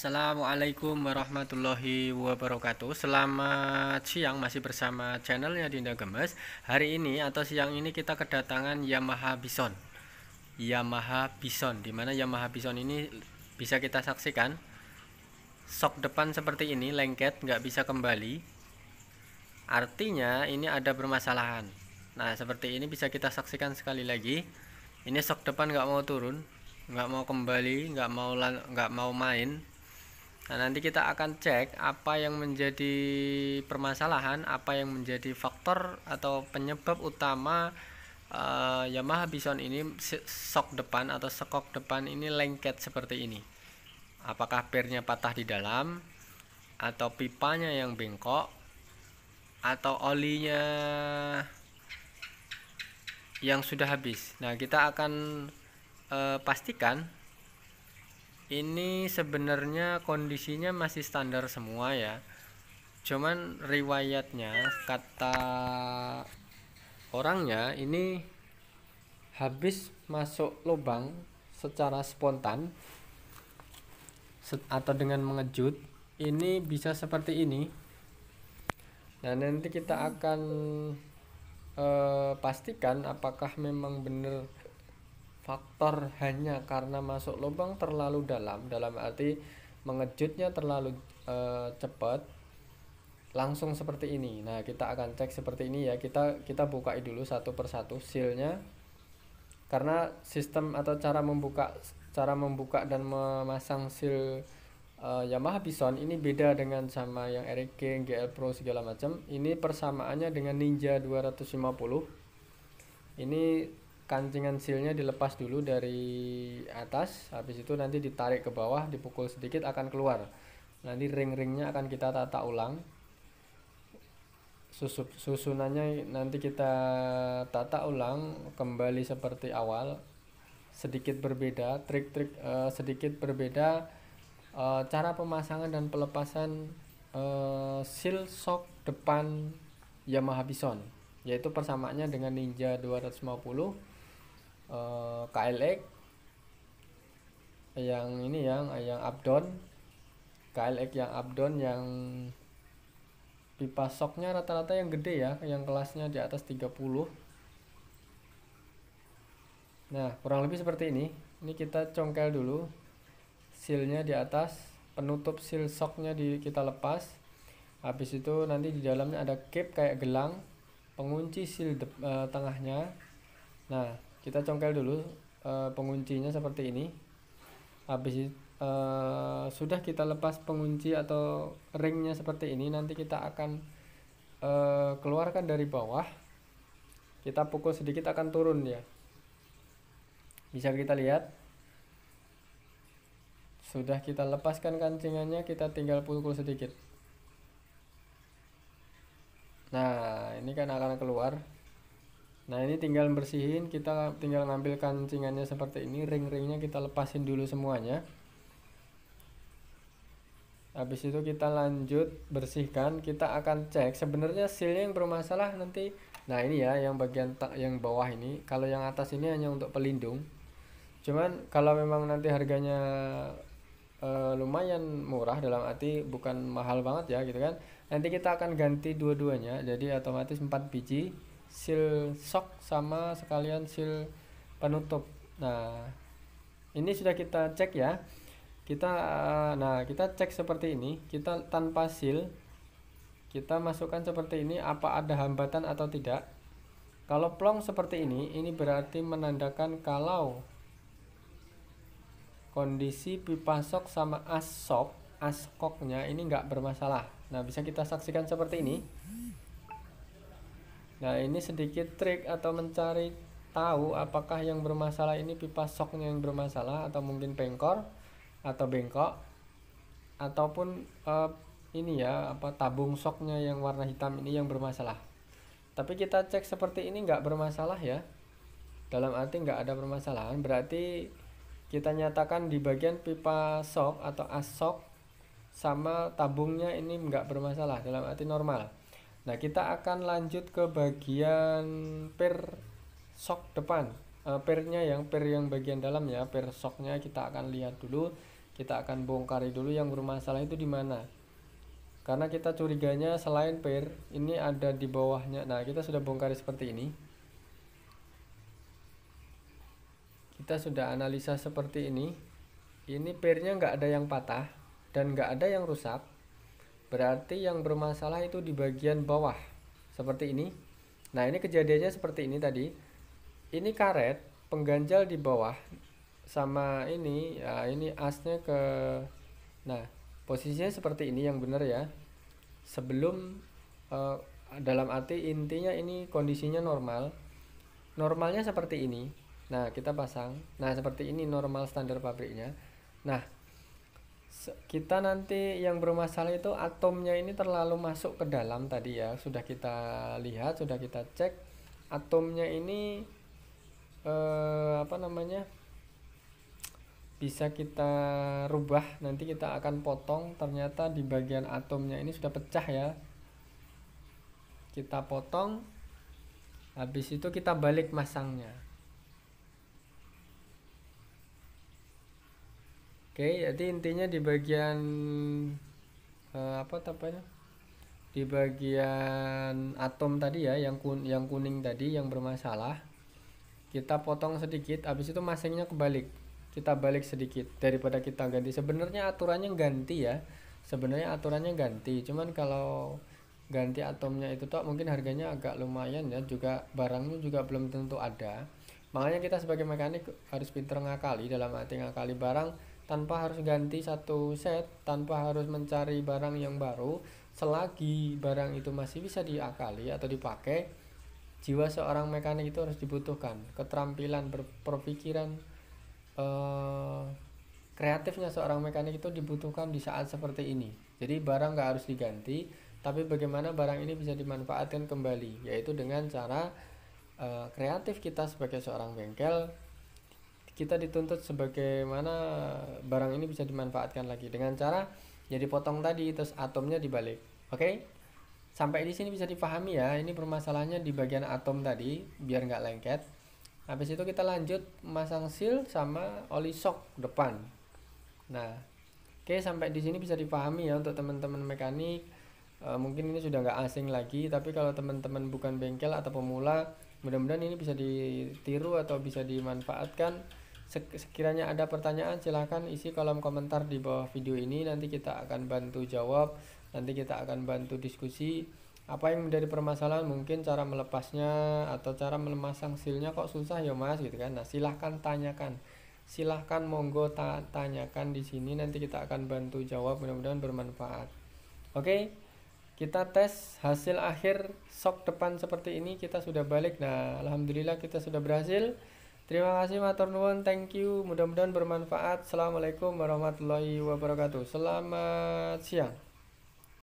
Assalamualaikum warahmatullahi wabarakatuh Selamat siang masih bersama channelnya Dinda Gemes Hari ini atau siang ini kita kedatangan Yamaha Bison Yamaha Bison Dimana Yamaha Bison ini bisa kita saksikan Sok depan seperti ini lengket nggak bisa kembali Artinya ini ada permasalahan Nah seperti ini bisa kita saksikan sekali lagi Ini sok depan nggak mau turun nggak mau kembali nggak mau nggak mau main Nah, nanti kita akan cek apa yang menjadi permasalahan, apa yang menjadi faktor atau penyebab utama uh, Yamaha Bison ini sok depan atau sekok depan ini lengket seperti ini. Apakah pernya patah di dalam atau pipanya yang bengkok atau olinya yang sudah habis. Nah, kita akan uh, pastikan ini sebenarnya kondisinya masih standar semua ya cuman riwayatnya kata orangnya ini habis masuk lubang secara spontan atau dengan mengejut ini bisa seperti ini nah nanti kita akan eh, pastikan apakah memang benar faktor hanya karena masuk lubang terlalu dalam dalam arti mengejutnya terlalu e, cepat langsung seperti ini nah kita akan cek seperti ini ya kita kita bukai dulu satu persatu sealnya karena sistem atau cara membuka cara membuka dan memasang seal uh, Yamaha Bison ini beda dengan sama yang Eric GL Pro segala macam. Ini persamaannya dengan Ninja 250. Ini kancingan sealnya dilepas dulu dari atas habis itu nanti ditarik ke bawah dipukul sedikit akan keluar nanti ring-ringnya akan kita tata ulang Susup, susunannya nanti kita tata ulang kembali seperti awal sedikit berbeda trik-trik uh, sedikit berbeda uh, cara pemasangan dan pelepasan uh, seal shock depan Yamaha Bison yaitu persamaannya dengan Ninja 250 uh, eh, KLX yang ini yang yang Abdon KLX yang Abdon yang pipa soknya rata-rata yang gede ya yang kelasnya di atas 30 nah kurang lebih seperti ini ini kita congkel dulu sealnya di atas penutup seal soknya di kita lepas habis itu nanti di dalamnya ada cap kayak gelang pengunci seal de, uh, tengahnya nah kita congkel dulu uh, penguncinya seperti ini habis uh, sudah kita lepas pengunci atau ringnya seperti ini nanti kita akan uh, keluarkan dari bawah kita pukul sedikit akan turun ya bisa kita lihat sudah kita lepaskan kancingannya kita tinggal pukul sedikit nah ini kan akan keluar Nah ini tinggal bersihin, kita tinggal ngambil kancingannya seperti ini, ring-ringnya kita lepasin dulu semuanya. Habis itu kita lanjut bersihkan, kita akan cek sebenarnya seal yang bermasalah nanti. Nah ini ya yang bagian yang bawah ini, kalau yang atas ini hanya untuk pelindung. Cuman kalau memang nanti harganya e, lumayan murah dalam arti bukan mahal banget ya gitu kan. Nanti kita akan ganti dua-duanya, jadi otomatis 4 biji seal shock sama sekalian seal penutup nah ini sudah kita cek ya kita nah kita cek seperti ini kita tanpa seal kita masukkan seperti ini apa ada hambatan atau tidak kalau plong seperti ini ini berarti menandakan kalau kondisi pipa sok sama as sok as koknya ini nggak bermasalah nah bisa kita saksikan seperti ini Nah, ini sedikit trik atau mencari tahu apakah yang bermasalah ini pipa soknya yang bermasalah atau mungkin pengkor atau bengkok ataupun uh, ini ya apa tabung soknya yang warna hitam ini yang bermasalah. Tapi kita cek seperti ini nggak bermasalah ya. Dalam arti nggak ada permasalahan berarti kita nyatakan di bagian pipa sok atau asok sama tabungnya ini nggak bermasalah dalam arti normal. Nah, kita akan lanjut ke bagian per sok depan. Uh, eh, pernya yang per yang bagian dalam ya, per soknya kita akan lihat dulu. Kita akan bongkar dulu yang bermasalah itu di mana. Karena kita curiganya selain per, ini ada di bawahnya. Nah, kita sudah bongkar seperti ini. Kita sudah analisa seperti ini. Ini pernya nggak ada yang patah dan nggak ada yang rusak Berarti yang bermasalah itu di bagian bawah. Seperti ini. Nah, ini kejadiannya seperti ini tadi. Ini karet, pengganjal di bawah sama ini ya ini asnya ke nah, posisinya seperti ini yang benar ya. Sebelum uh, dalam arti intinya ini kondisinya normal. Normalnya seperti ini. Nah, kita pasang. Nah, seperti ini normal standar pabriknya. Nah, kita nanti yang bermasalah itu atomnya ini terlalu masuk ke dalam tadi ya sudah kita lihat sudah kita cek atomnya ini eh, apa namanya bisa kita rubah nanti kita akan potong ternyata di bagian atomnya ini sudah pecah ya kita potong habis itu kita balik masangnya Oke, jadi intinya di bagian eh, apa tapanya? Di bagian atom tadi ya, yang kun yang kuning tadi yang bermasalah, kita potong sedikit, habis itu masingnya kebalik. Kita balik sedikit daripada kita ganti. Sebenarnya aturannya ganti ya. Sebenarnya aturannya ganti, cuman kalau ganti atomnya itu toh mungkin harganya agak lumayan ya, juga barangnya juga belum tentu ada. Makanya kita sebagai mekanik harus pinter ngakali dalam arti ngakali barang tanpa harus ganti satu set, tanpa harus mencari barang yang baru, selagi barang itu masih bisa diakali atau dipakai, jiwa seorang mekanik itu harus dibutuhkan, keterampilan berpikiran eh, kreatifnya seorang mekanik itu dibutuhkan di saat seperti ini. Jadi barang nggak harus diganti, tapi bagaimana barang ini bisa dimanfaatkan kembali, yaitu dengan cara eh, kreatif kita sebagai seorang bengkel kita dituntut sebagaimana barang ini bisa dimanfaatkan lagi dengan cara ya potong tadi terus atomnya dibalik oke okay? sampai di sini bisa dipahami ya ini permasalahannya di bagian atom tadi biar nggak lengket habis itu kita lanjut masang seal sama oli shock depan nah oke okay, sampai di sini bisa dipahami ya untuk teman-teman mekanik e, mungkin ini sudah nggak asing lagi tapi kalau teman-teman bukan bengkel atau pemula mudah-mudahan ini bisa ditiru atau bisa dimanfaatkan Sekiranya ada pertanyaan silahkan isi kolom komentar di bawah video ini Nanti kita akan bantu jawab Nanti kita akan bantu diskusi Apa yang menjadi permasalahan mungkin cara melepasnya Atau cara memasang silnya kok susah ya mas gitu kan Nah silahkan tanyakan Silahkan monggo ta tanyakan di sini Nanti kita akan bantu jawab mudah-mudahan bermanfaat Oke kita tes hasil akhir sok depan seperti ini kita sudah balik nah alhamdulillah kita sudah berhasil Terima kasih matur nuwun, thank you. Mudah-mudahan bermanfaat. Assalamualaikum warahmatullahi wabarakatuh. Selamat siang.